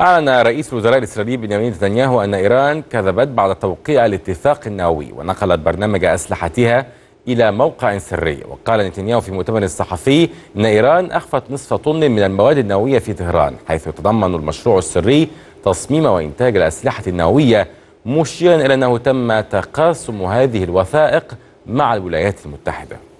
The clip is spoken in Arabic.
أعلن رئيس الوزراء الإسرائيلي بنيامين نتنياهو أن إيران كذبت بعد توقيع الاتفاق النووي ونقلت برنامج أسلحتها إلى موقع سري وقال نتنياهو في مؤتمر صحفي أن إيران أخفت نصف طن من المواد النووية في طهران حيث يتضمن المشروع السري تصميم وإنتاج الأسلحة النووية مشيرا إلى أنه تم تقاسم هذه الوثائق مع الولايات المتحدة